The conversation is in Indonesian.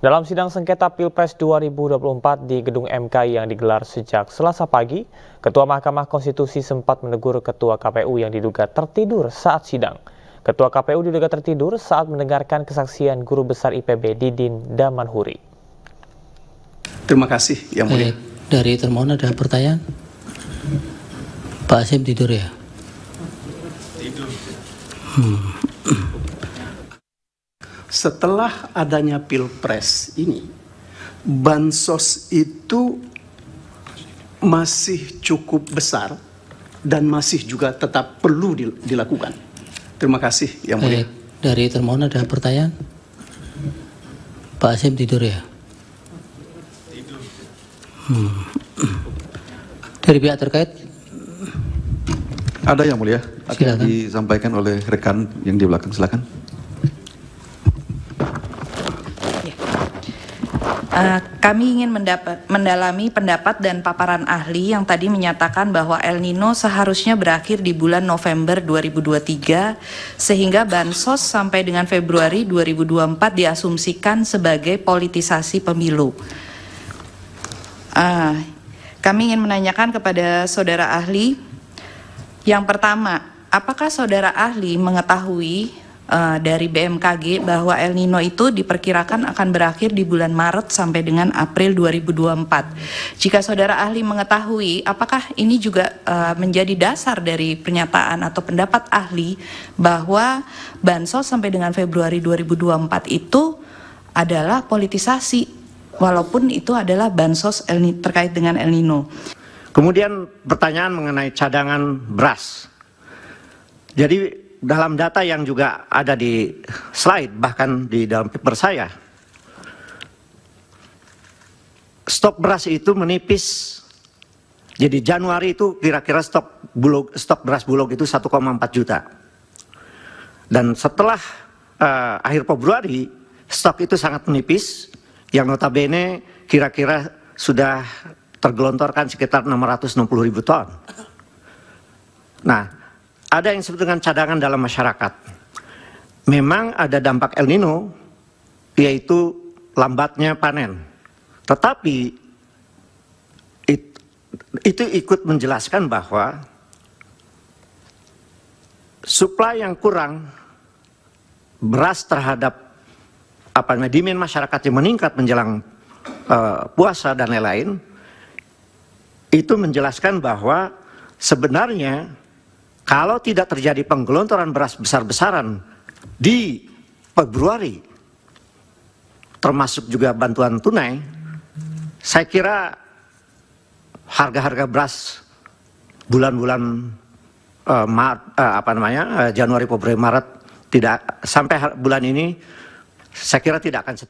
Dalam sidang sengketa Pilpres 2024 di Gedung MK yang digelar sejak Selasa pagi, Ketua Mahkamah Konstitusi sempat menegur Ketua KPU yang diduga tertidur saat sidang. Ketua KPU diduga tertidur saat mendengarkan kesaksian Guru Besar IPB Didin Damanhuri. Terima kasih, Yang Mulia. Eh, dari termohon ada pertanyaan? Pak Asep tidur ya? Tidur. Hmm setelah adanya pilpres ini, bansos itu masih cukup besar dan masih juga tetap perlu dilakukan. Terima kasih yang mulia. Baik, eh, dari termohon ada pertanyaan? Pak Asim tidur ya? Hmm. Dari pihak terkait? Ada yang mulia, akan silakan. disampaikan oleh rekan yang di belakang, silakan. Uh, kami ingin mendapat, mendalami pendapat dan paparan ahli yang tadi menyatakan bahwa El Nino seharusnya berakhir di bulan November 2023 sehingga bansos sampai dengan Februari 2024 diasumsikan sebagai politisasi pemilu. Uh, kami ingin menanyakan kepada saudara ahli yang pertama, apakah saudara ahli mengetahui uh, dari BMKG bahwa El Nino itu diperkirakan akan berakhir di bulan Maret sampai dengan April 2024. Jika saudara ahli mengetahui apakah ini juga uh, menjadi dasar dari pernyataan atau pendapat ahli bahwa bansos sampai dengan Februari 2024 itu adalah politisasi walaupun itu adalah bansos El, terkait dengan El Nino. Kemudian pertanyaan mengenai cadangan beras. Jadi dalam data yang juga ada di slide bahkan di dalam paper saya stok beras itu menipis jadi Januari itu kira-kira stok bulog stok beras bulog itu 1,4 juta dan setelah uh, akhir Februari stok itu sangat menipis yang notabene kira-kira sudah tergelontorkan sekitar 660 ribu ton nah ada yang disebut dengan cadangan dalam masyarakat. Memang ada dampak El Nino, yaitu lambatnya panen. Tetapi it, itu ikut menjelaskan bahwa suplai yang kurang beras terhadap apa namanya masyarakat yang meningkat menjelang uh, puasa dan lain-lain itu menjelaskan bahwa sebenarnya kalau tidak terjadi penggelontoran beras besar-besaran di Februari, termasuk juga bantuan tunai, saya kira harga-harga beras bulan-bulan uh, uh, apa namanya uh, Januari, Februari, Maret tidak sampai bulan ini saya kira tidak akan setiap.